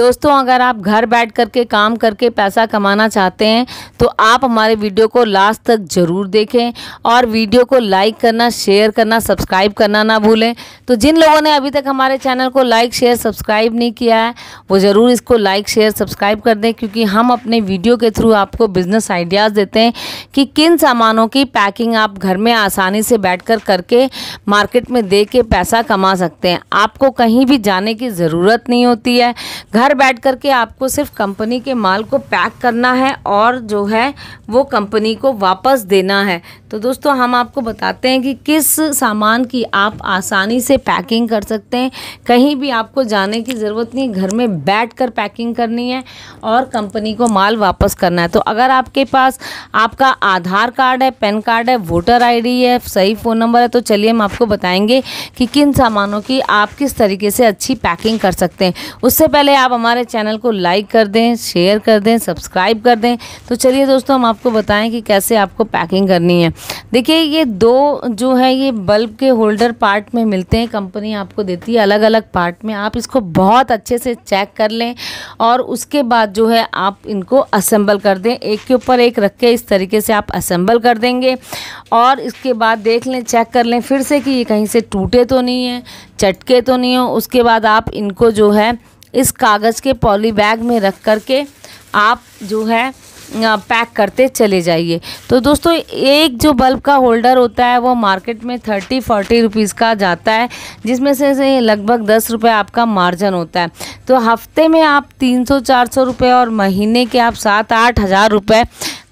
दोस्तों अगर आप घर बैठ कर के काम करके पैसा कमाना चाहते हैं तो आप हमारे वीडियो को लास्ट तक ज़रूर देखें और वीडियो को लाइक करना शेयर करना सब्सक्राइब करना ना भूलें तो जिन लोगों ने अभी तक हमारे चैनल को लाइक शेयर सब्सक्राइब नहीं किया है वो ज़रूर इसको लाइक शेयर सब्सक्राइब कर दें क्योंकि हम अपने वीडियो के थ्रू आपको बिज़नेस आइडियाज़ देते हैं कि किन सामानों की पैकिंग आप घर में आसानी से बैठ कर करके मार्केट में दे के पैसा कमा सकते हैं आपको कहीं भी जाने की ज़रूरत नहीं होती है घर घर बैठ करके आपको सिर्फ कंपनी के माल को पैक करना है और जो है वो कंपनी को वापस देना है तो दोस्तों हम आपको बताते हैं कि किस सामान की आप आसानी से पैकिंग कर सकते हैं कहीं भी आपको जाने की ज़रूरत नहीं घर में बैठ कर पैकिंग करनी है और कंपनी को माल वापस करना है तो अगर आपके पास आपका आधार कार्ड है पैन कार्ड है वोटर आई है सही फ़ोन नंबर है तो चलिए हम आपको बताएंगे कि किन सामानों की आप किस तरीके से अच्छी पैकिंग कर सकते हैं उससे पहले आप हमारे चैनल को लाइक कर दें शेयर कर दें सब्सक्राइब कर दें तो चलिए दोस्तों हम आपको बताएं कि कैसे आपको पैकिंग करनी है देखिए ये दो जो है ये बल्ब के होल्डर पार्ट में मिलते हैं कंपनी आपको देती है अलग अलग पार्ट में आप इसको बहुत अच्छे से चेक कर लें और उसके बाद जो है आप इनको असम्बल कर दें एक के ऊपर एक रख के इस तरीके से आप असम्बल कर देंगे और इसके बाद देख लें चेक कर लें फिर से कि ये कहीं से टूटे तो नहीं है चटके तो नहीं हो उसके बाद आप इनको जो है इस कागज़ के पॉली बैग में रख कर के आप जो है पैक करते चले जाइए तो दोस्तों एक जो बल्ब का होल्डर होता है वो मार्केट में थर्टी फोर्टी रुपीज़ का जाता है जिसमें से, से लगभग दस रुपये आपका मार्जिन होता है तो हफ्ते में आप तीन सौ चार सौ रुपये और महीने के आप सात आठ हज़ार रुपये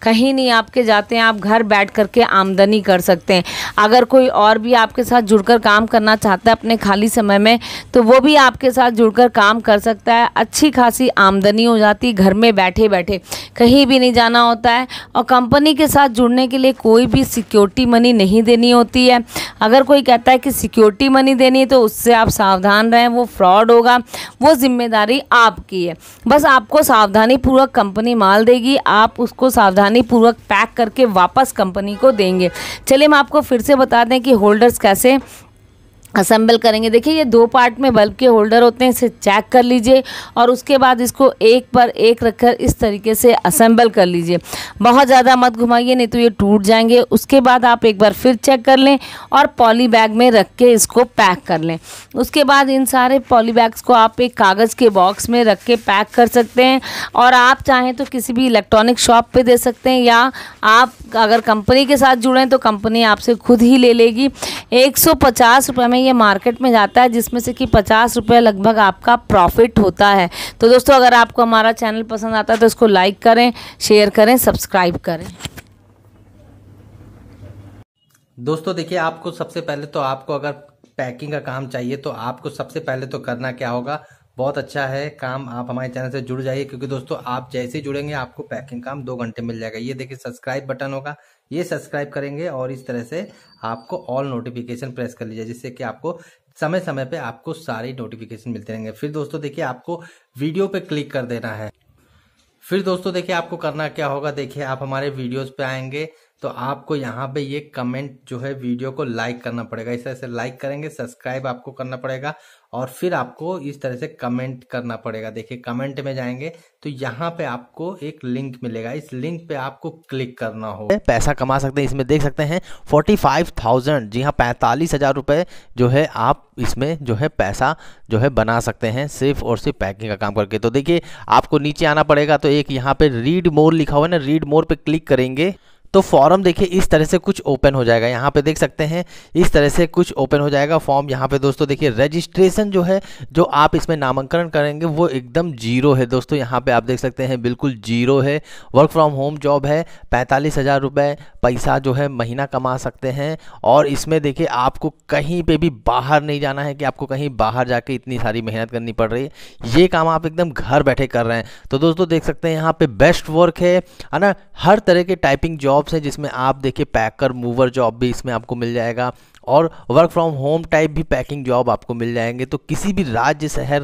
कहीं नहीं आपके जाते हैं आप घर बैठ करके आमदनी कर सकते हैं अगर कोई और भी आपके साथ जुड़कर काम करना चाहता है अपने खाली समय में तो वो भी आपके साथ जुड़कर काम कर सकता है अच्छी खासी आमदनी हो जाती घर में बैठे बैठे कहीं भी नहीं जाना होता है और कंपनी के साथ जुड़ने के लिए कोई भी सिक्योरिटी मनी नहीं देनी होती है अगर कोई कहता है कि सिक्योरिटी मनी देनी है तो उससे आप सावधान रहें वो फ्रॉड होगा वो जिम्मेदारी आपकी है बस आपको सावधानी पूर्वक कंपनी माल देगी आप उसको सावधान सावधानीपूर्वक पैक करके वापस कंपनी को देंगे चलिए हम आपको फिर से बता दें कि होल्डर्स कैसे असेंबल करेंगे देखिए ये दो पार्ट में बल्ब के होल्डर होते हैं इसे चेक कर लीजिए और उसके बाद इसको एक पर एक रखकर इस तरीके से असेंबल कर लीजिए बहुत ज़्यादा मत घुमाइए नहीं तो ये टूट जाएंगे उसके बाद आप एक बार फिर चेक कर लें और पॉली बैग में रख के इसको पैक कर लें उसके बाद इन सारे पॉली बैग्स को आप एक कागज़ के बॉक्स में रख के पैक कर सकते हैं और आप चाहें तो किसी भी इलेक्ट्रॉनिक शॉप पर दे सकते हैं या आप अगर कंपनी के साथ जुड़ें तो कंपनी आपसे खुद ही ले लेगी एक सौ में में ये मार्केट में जाता है जिसमें से कि पचास रुपये लगभग आपका प्रॉफिट होता है तो दोस्तों अगर आपको हमारा चैनल पसंद आता है तो इसको लाइक करें शेयर करें सब्सक्राइब करें दोस्तों देखिए आपको सबसे पहले तो आपको अगर पैकिंग का काम चाहिए तो आपको सबसे पहले तो करना क्या होगा बहुत अच्छा है काम आप हमारे चैनल से जुड़ जाइए क्योंकि दोस्तों आप जैसे ही जुड़ेंगे आपको पैकिंग काम दो घंटे मिल जाएगा ये देखिए सब्सक्राइब बटन होगा ये सब्सक्राइब करेंगे और इस तरह से आपको ऑल नोटिफिकेशन प्रेस कर लीजिए जिससे कि आपको समय समय पे आपको सारी नोटिफिकेशन मिलते रहेंगे फिर दोस्तों देखिए आपको वीडियो पे क्लिक कर देना है फिर दोस्तों देखिए आपको करना क्या होगा देखिए आप हमारे वीडियोस पे आएंगे तो आपको यहाँ पे ये कमेंट जो है वीडियो को लाइक करना पड़ेगा इस तरह से लाइक करेंगे सब्सक्राइब आपको करना पड़ेगा और फिर आपको इस तरह से कमेंट करना पड़ेगा देखिए कमेंट में जाएंगे तो यहाँ पे आपको एक लिंक मिलेगा इस लिंक पे आपको क्लिक करना हो पैसा कमा सकते हैं इसमें देख सकते हैं फोर्टी फाइव थाउजेंड जी हाँ पैंतालीस हज़ार रुपये जो है आप इसमें जो है पैसा जो है बना सकते हैं सिर्फ और सिर्फ पैकिंग का काम करके तो देखिए आपको नीचे आना पड़ेगा तो एक यहाँ पे रीड मोर लिखा हुआ है ना रीड मोर पे क्लिक करेंगे तो फॉर्म देखिए इस तरह से कुछ ओपन हो जाएगा यहाँ पे देख सकते हैं इस तरह से कुछ ओपन हो जाएगा फॉर्म यहाँ पे दोस्तों देखिए रजिस्ट्रेशन जो है जो आप इसमें नामांकन करेंगे वो एकदम जीरो है दोस्तों यहाँ पे आप देख सकते हैं बिल्कुल जीरो है वर्क फ्रॉम होम जॉब है पैंतालीस हज़ार रुपये पैसा जो है महीना कमा सकते हैं और इसमें देखिए आपको कहीं पर भी बाहर नहीं जाना है कि आपको कहीं बाहर जाके इतनी सारी मेहनत करनी पड़ रही है ये काम आप एकदम घर बैठे कर रहे हैं तो दोस्तों देख सकते हैं यहाँ पर बेस्ट वर्क है है ना हर तरह के टाइपिंग जॉब जॉब्स हैं जिसमें आप देखिए पैकर मूवर जॉब भी इसमें आपको मिल जाएगा और वर्क फ्रॉम होम टाइप भी पैकिंग जॉब आपको मिल जाएंगे तो किसी भी राज्य शहर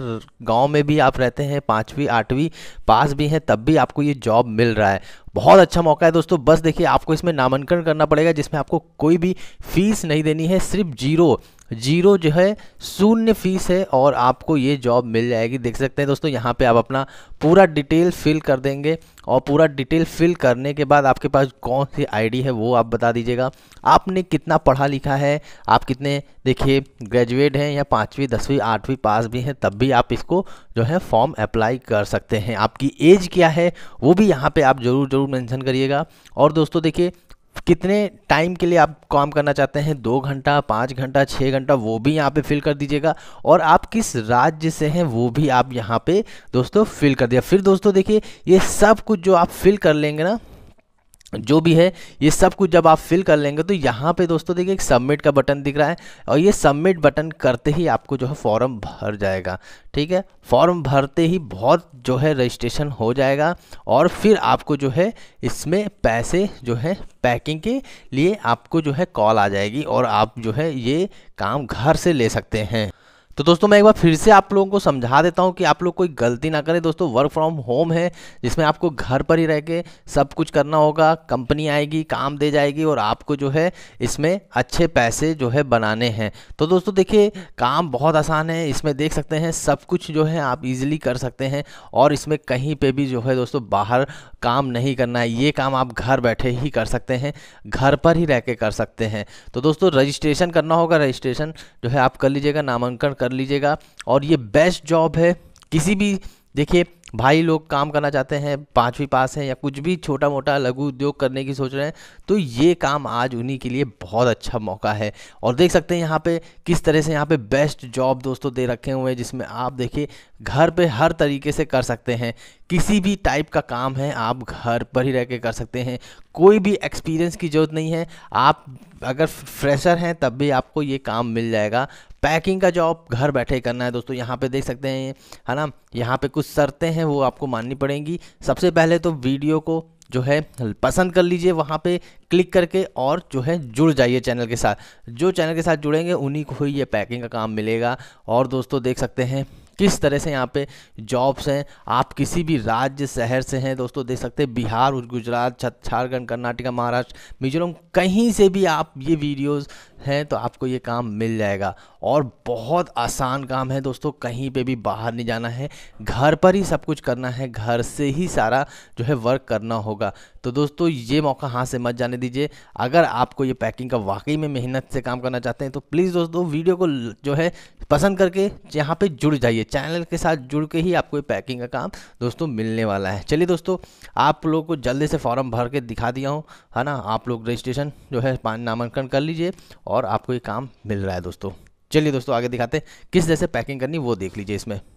गांव में भी आप रहते हैं पाँचवीं आठवीं पास भी हैं तब भी आपको ये जॉब मिल रहा है बहुत अच्छा मौका है दोस्तों बस देखिए आपको इसमें नामांकन करना पड़ेगा जिसमें आपको कोई भी फीस नहीं देनी है सिर्फ जीरो जीरो जो है शून्य फीस है और आपको ये जॉब मिल जाएगी देख सकते हैं दोस्तों यहाँ पे आप अपना पूरा डिटेल फिल कर देंगे और पूरा डिटेल फिल करने के बाद आपके पास कौन सी आईडी है वो आप बता दीजिएगा आपने कितना पढ़ा लिखा है आप कितने देखिए ग्रेजुएट हैं या पाँचवीं दसवीं आठवीं पास भी हैं तब भी आप इसको जो है फॉर्म अप्लाई कर सकते हैं आपकी एज क्या है वो भी यहाँ पर आप ज़रूर ज़रूर ज़रूर मेंशन करिएगा और दोस्तों देखिए कितने टाइम के लिए आप काम करना चाहते हैं दो घंटा पाँच घंटा छः घंटा वो भी यहाँ पे फिल कर दीजिएगा और आप किस राज्य से हैं वो भी आप यहाँ पे दोस्तों फिल कर दिया फिर दोस्तों देखिए ये सब कुछ जो आप फिल कर लेंगे ना जो भी है ये सब कुछ जब आप फिल कर लेंगे तो यहाँ पे दोस्तों देखिए एक सबमिट का बटन दिख रहा है और ये सबमिट बटन करते ही आपको जो है फॉर्म भर जाएगा ठीक है फॉर्म भरते ही बहुत जो है रजिस्ट्रेशन हो जाएगा और फिर आपको जो है इसमें पैसे जो है पैकिंग के लिए आपको जो है कॉल आ जाएगी और आप जो है ये काम घर से ले सकते हैं तो दोस्तों मैं एक बार फिर से आप लोगों को समझा देता हूँ कि आप लोग कोई गलती ना करें दोस्तों वर्क फ्रॉम होम है जिसमें आपको घर पर ही रह के सब कुछ करना होगा कंपनी आएगी काम दे जाएगी और आपको जो है इसमें अच्छे पैसे जो है बनाने हैं तो दोस्तों देखिए काम बहुत आसान है इसमें देख सकते हैं सब कुछ जो है आप इज़िली कर सकते हैं और इसमें कहीं पर भी जो है दोस्तों बाहर काम नहीं करना है ये काम आप घर बैठे ही कर सकते हैं घर पर ही रह के कर सकते हैं तो दोस्तों रजिस्ट्रेशन करना होगा रजिस्ट्रेशन जो है आप कर लीजिएगा नामांकन कर लीजिएगा और ये बेस्ट जॉब है किसी भी देखिए भाई लोग काम करना चाहते हैं पाँचवीं पास हैं या कुछ भी छोटा मोटा लघु उद्योग करने की सोच रहे हैं तो ये काम आज उन्हीं के लिए बहुत अच्छा मौका है और देख सकते हैं यहाँ पे किस तरह से यहाँ पे बेस्ट जॉब दोस्तों दे रखे हुए हैं जिसमें आप देखिए घर पे हर तरीके से कर सकते हैं किसी भी टाइप का काम है आप घर पर ही रह के कर सकते हैं कोई भी एक्सपीरियंस की ज़रूरत नहीं है आप अगर फ्रेशर हैं तब भी आपको ये काम मिल जाएगा पैकिंग का जॉब घर बैठे करना है दोस्तों यहाँ पे देख सकते हैं है ना यहाँ पे कुछ शर्तें हैं वो आपको माननी पड़ेंगी सबसे पहले तो वीडियो को जो है पसंद कर लीजिए वहाँ पे क्लिक करके और जो है जुड़ जाइए चैनल के साथ जो चैनल के साथ जुड़ेंगे उन्हीं को ही ये पैकिंग का काम मिलेगा और दोस्तों देख सकते हैं किस तरह से यहाँ पे जॉब्स हैं आप किसी भी राज्य शहर से हैं दोस्तों देख सकते हैं बिहार गुजरात झारखंड कर्नाटका महाराष्ट्र मिजोरम कहीं से भी आप ये वीडियोस हैं तो आपको ये काम मिल जाएगा और बहुत आसान काम है दोस्तों कहीं पे भी बाहर नहीं जाना है घर पर ही सब कुछ करना है घर से ही सारा जो है वर्क करना होगा तो दोस्तों ये मौका हाथ से मत जाने दीजिए अगर आपको ये पैकिंग का वाकई में मेहनत से काम करना चाहते हैं तो प्लीज़ दोस्तों वीडियो को जो है पसंद करके यहाँ पे जुड़ जाइए चैनल के साथ जुड़ के ही आपको ये पैकिंग का काम दोस्तों मिलने वाला है चलिए दोस्तों आप लोग को जल्दी से फॉर्म भर के दिखा दिया हूँ है ना आप लोग रजिस्ट्रेशन जो है नामांकन कर लीजिए और और आपको ये काम मिल रहा है दोस्तों चलिए दोस्तों आगे दिखाते हैं किस जैसे पैकिंग करनी वो देख लीजिए इसमें